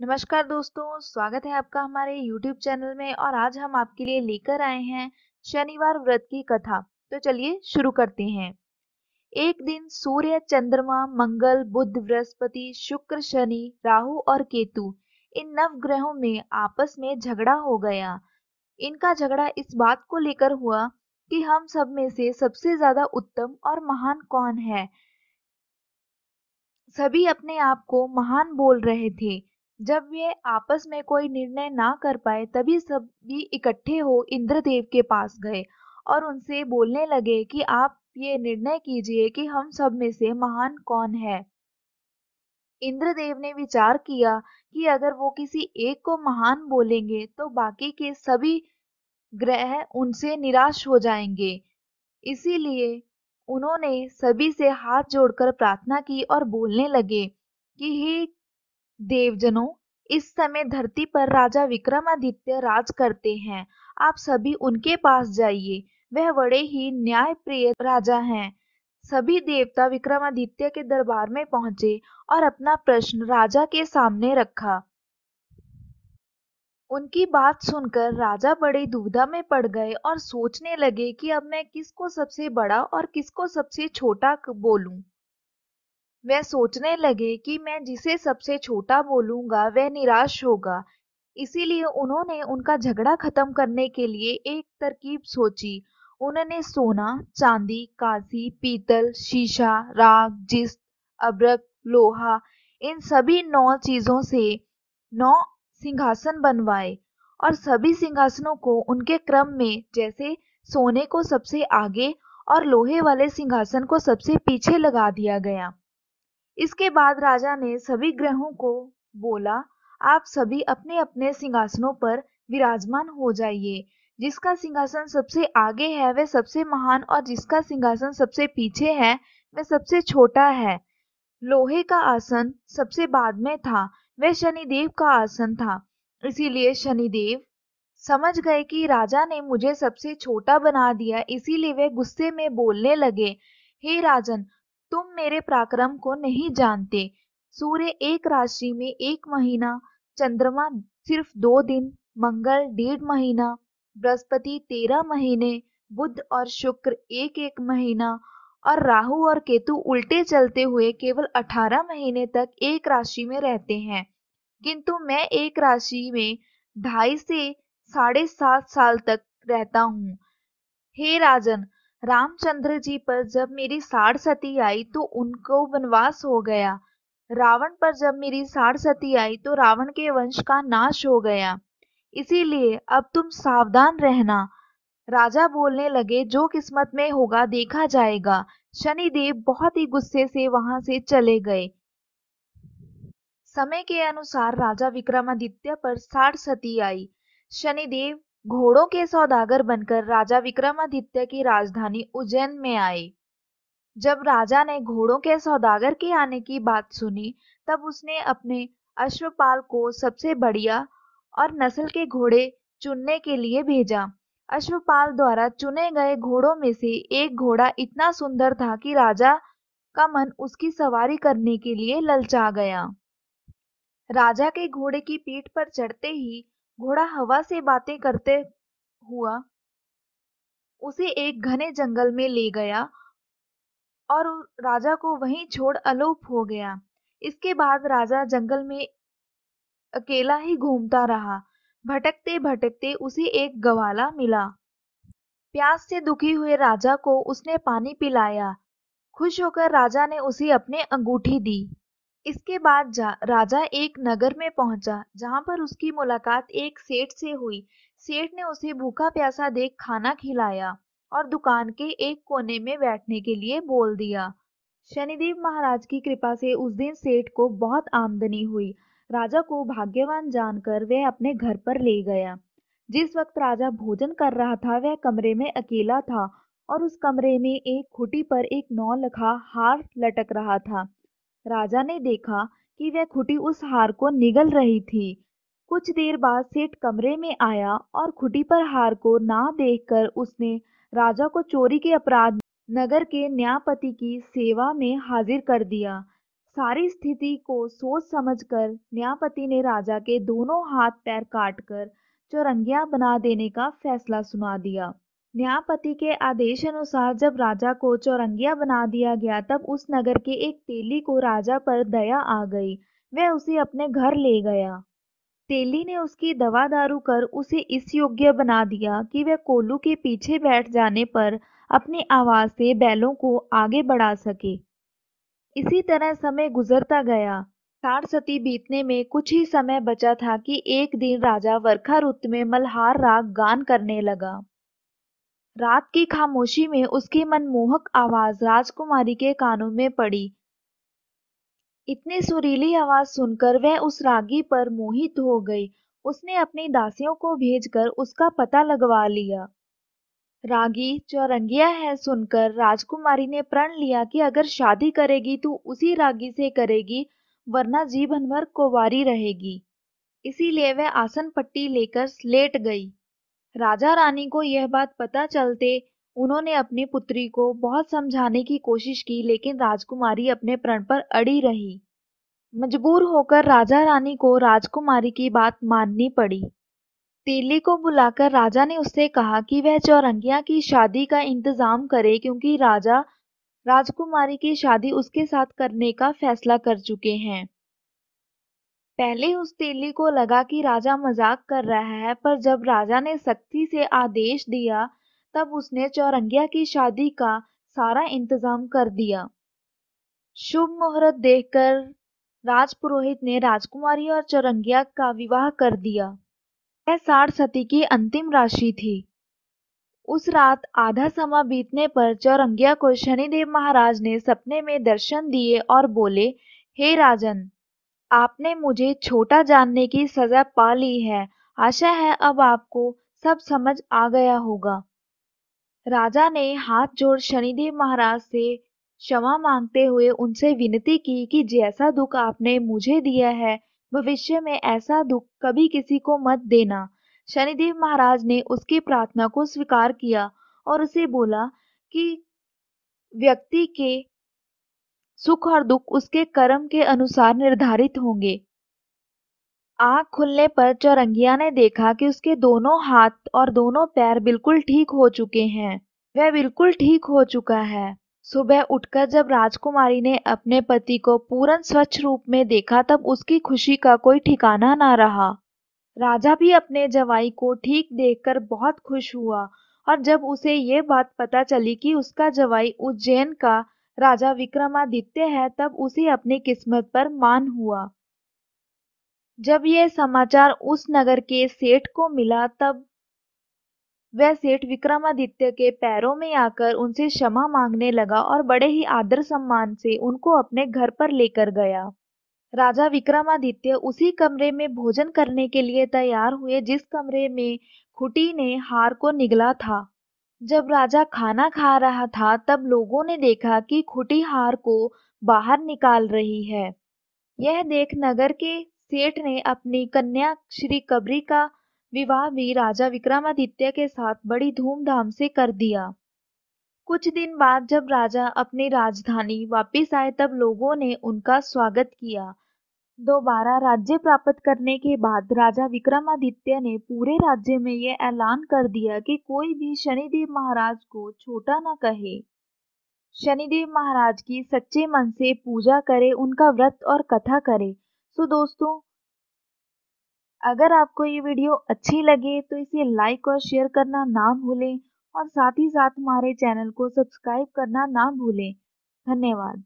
नमस्कार दोस्तों स्वागत है आपका हमारे YouTube चैनल में और आज हम आपके लिए लेकर आए हैं शनिवार व्रत की कथा तो चलिए शुरू करते हैं एक दिन सूर्य चंद्रमा मंगल बुध बृहस्पति शुक्र शनि राहु और केतु इन नव ग्रहों में आपस में झगड़ा हो गया इनका झगड़ा इस बात को लेकर हुआ कि हम सब में से सबसे ज्यादा उत्तम और महान कौन है सभी अपने आप को महान बोल रहे थे जब वे आपस में कोई निर्णय ना कर पाए तभी सभी इकट्ठे हो इंद्रदेव के पास गए और उनसे बोलने लगे कि आप ये निर्णय कीजिए कि हम सब में से महान कौन है इंद्रदेव ने विचार किया कि अगर वो किसी एक को महान बोलेंगे तो बाकी के सभी ग्रह उनसे निराश हो जाएंगे इसीलिए उन्होंने सभी से हाथ जोड़कर प्रार्थना की और बोलने लगे कि हे देवजनों इस समय धरती पर राजा विक्रमादित्य राज करते हैं आप सभी उनके पास जाइए वह बड़े ही न्याय प्रिय राजा हैं सभी देवता विक्रमादित्य के दरबार में पहुंचे और अपना प्रश्न राजा के सामने रखा उनकी बात सुनकर राजा बड़े दुविधा में पड़ गए और सोचने लगे कि अब मैं किसको सबसे बड़ा और किसको सबसे छोटा बोलूं। वह सोचने लगे कि मैं जिसे सबसे छोटा बोलूंगा वह निराश होगा इसीलिए उन्होंने उनका झगड़ा खत्म करने के लिए एक तरकीब सोची उन्होंने सोना चांदी कांसी पीतल शीशा राग जिस्त अब्रक लोहा इन सभी नौ चीजों से नौ सिंहासन बनवाए और सभी सिंहासनों को उनके क्रम में जैसे सोने को सबसे आगे और लोहे वाले सिंहासन को सबसे पीछे लगा दिया गया इसके बाद राजा ने सभी ग्रहों को बोला आप सभी अपने अपने सिंहासनों पर विराजमान हो जाइए जिसका सिंहासन सबसे आगे है वह सबसे महान और जिसका सिंहासन सबसे पीछे है वह सबसे छोटा है लोहे का आसन सबसे बाद में था वह शनिदेव का आसन था इसीलिए शनिदेव समझ गए कि राजा ने मुझे सबसे छोटा बना दिया इसीलिए वे गुस्से में बोलने लगे हे राजन तुम मेरे पराक्रम को नहीं जानते सूर्य एक राशि में एक महीना चंद्रमा सिर्फ दो दिन मंगल डेढ़ महीना बृहस्पति तेरह महीने बुध और शुक्र एक एक महीना और राहु और केतु उल्टे चलते हुए केवल अठारह महीने तक एक राशि में रहते हैं किंतु मैं एक राशि में ढाई से साढ़े सात साल तक रहता हूँ हे राजन रामचंद्र जी पर जब मेरी साढ़ सती आई तो उनको वनवास हो गया रावण पर जब मेरी साढ़ सती आई तो रावण के वंश का नाश हो गया इसीलिए अब तुम सावधान रहना राजा बोलने लगे जो किस्मत में होगा देखा जाएगा शनिदेव बहुत ही गुस्से से वहां से चले गए समय के अनुसार राजा विक्रमादित्य पर साढ़ सती आई शनिदेव घोड़ों के सौदागर बनकर राजा विक्रमादित्य की राजधानी उज्जैन में आए जब राजा ने घोड़ों के सौदागर के आने की बात सुनी तब उसने अपने अश्वपाल को सबसे बढ़िया और नस्ल के घोड़े चुनने के लिए भेजा अश्वपाल द्वारा चुने गए घोड़ों में से एक घोड़ा इतना सुंदर था कि राजा का मन उसकी सवारी करने के लिए ललचा गया राजा के घोड़े की पीठ पर चढ़ते ही घोड़ा हवा से बातें करते हुआ उसे एक घने जंगल में ले गया और राजा को वहीं छोड़ अलोप हो गया इसके बाद राजा जंगल में अकेला ही घूमता रहा भटकते भटकते उसे एक गवाला मिला प्यास से दुखी हुए राजा को उसने पानी पिलाया खुश होकर राजा ने उसे अपने अंगूठी दी इसके बाद राजा एक नगर में पहुंचा जहां पर उसकी मुलाकात एक सेठ से हुई सेठ ने उसे भूखा प्यासा देख खाना खिलाया और दुकान के एक कोने में बैठने के लिए बोल दिया शनिदेव महाराज की कृपा से उस दिन सेठ को बहुत आमदनी हुई राजा को भाग्यवान जानकर वह अपने घर पर ले गया जिस वक्त राजा भोजन कर रहा था वह कमरे में अकेला था और उस कमरे में एक खुटी पर एक नौ लखा हार लटक रहा था राजा ने देखा कि वह खुटी उस हार को निगल रही थी कुछ देर बाद सेठ कमरे में आया और खुटी पर हार को ना देखकर उसने राजा को चोरी के अपराध नगर के न्यायपति की सेवा में हाजिर कर दिया सारी स्थिति को सोच समझकर न्यायपति ने राजा के दोनों हाथ पैर काटकर चौरंगिया बना देने का फैसला सुना दिया न्यायपति के आदेश अनुसार जब राजा को चौरंगिया बना दिया गया तब उस नगर के एक तेली को राजा पर दया आ गई वह उसे अपने घर ले गया तेली ने उसकी दवा दारू कर उसे इस योग्य बना दिया कि वह कोलू के पीछे बैठ जाने पर अपनी आवाज से बैलों को आगे बढ़ा सके इसी तरह समय गुजरता गया साठ सती बीतने में कुछ ही समय बचा था कि एक दिन राजा वर्खा ऋतु में मल्हार राग गान करने लगा रात की खामोशी में उसकी मनमोहक आवाज राजकुमारी के कानों में पड़ी इतनी सुरीली आवाज सुनकर वह उस रागी पर मोहित हो गई उसने अपनी दासियों को भेजकर उसका पता लगवा लिया रागी चौरंगिया है सुनकर राजकुमारी ने प्रण लिया कि अगर शादी करेगी तो उसी रागी से करेगी वरना जीवन भर कुवारी रहेगी इसीलिए वह आसन पट्टी लेकर लेट गई राजा रानी को यह बात पता चलते उन्होंने अपनी पुत्री को बहुत समझाने की कोशिश की लेकिन राजकुमारी अपने प्रण पर अड़ी रही मजबूर होकर राजा रानी को राजकुमारी की बात माननी पड़ी तेली को बुलाकर राजा ने उससे कहा कि वह चौरंगिया की शादी का इंतजाम करे क्योंकि राजा राजकुमारी की शादी उसके साथ करने का फैसला कर चुके हैं पहले उस तेली को लगा कि राजा मजाक कर रहा है पर जब राजा ने सख्ती से आदेश दिया तब उसने चौरंगिया की शादी का सारा इंतजाम कर दिया शुभ मुहूर्त देखकर राजपुरोहित ने राजकुमारी और चौरंगिया का विवाह कर दिया यह साठ सती की अंतिम राशि थी उस रात आधा समा बीतने पर चौरंगिया को शनिदेव महाराज ने सपने में दर्शन दिए और बोले हे राजन आपने मुझे छोटा जानने की सजा पा ली है आशा है अब आपको सब समझ आ गया होगा राजा ने हाथ जोड़ शनिदेव महाराज से क्षमा मांगते हुए उनसे विनती की कि जैसा दुख आपने मुझे दिया है भविष्य में ऐसा दुख कभी किसी को मत देना शनिदेव महाराज ने उसकी प्रार्थना को स्वीकार किया और उसे बोला कि व्यक्ति के सुख और दुख उसके कर्म के अनुसार निर्धारित होंगे आंख खुलने पर चौरंगिया ने देखा कि उसके दोनों हाथ और दोनों पैर बिल्कुल ठीक हो चुके हैं वह बिल्कुल ठीक हो चुका है सुबह उठकर जब राजकुमारी ने अपने पति को पूर्ण स्वच्छ रूप में देखा तब उसकी खुशी का कोई ठिकाना ना रहा राजा भी अपने जवाई को ठीक देखकर बहुत खुश हुआ और जब उसे ये बात पता चली कि उसका जवाई उज्जैन का राजा विक्रमादित्य है तब उसे अपनी किस्मत पर मान हुआ जब यह समाचार उस नगर के सेठ को मिला तब वह सेठ विक्रमादित्य के पैरों में आकर उनसे क्षमा मांगने लगा और बड़े ही आदर सम्मान से उनको अपने घर पर लेकर गया राजा विक्रमादित्य उसी कमरे में भोजन करने के लिए तैयार हुए जिस कमरे में खुटी ने हार को निगला था जब राजा खाना खा रहा था तब लोगों ने देखा कि हार को बाहर निकाल रही है यह देख नगर के सेठ ने अपनी कन्या श्री कबरी का विवाह भी राजा विक्रमादित्य के साथ बड़ी धूमधाम से कर दिया कुछ दिन बाद जब राजा अपनी राजधानी वापस आए तब लोगों ने उनका स्वागत किया दोबारा राज्य प्राप्त करने के बाद राजा विक्रमादित्य ने पूरे राज्य में यह ऐलान कर दिया कि कोई भी शनिदेव महाराज को छोटा न कहे शनिदेव महाराज की सच्चे मन से पूजा करे उनका व्रत और कथा करे सो दोस्तों अगर आपको ये वीडियो अच्छी लगे तो इसे लाइक और शेयर करना ना भूलें और साथ ही साथ हमारे चैनल को सब्सक्राइब करना ना भूलें धन्यवाद